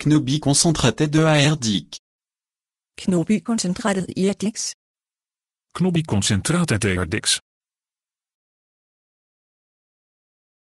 knobi Concentrate de aerdic. knobi de ierdix. knobi de ARDIC.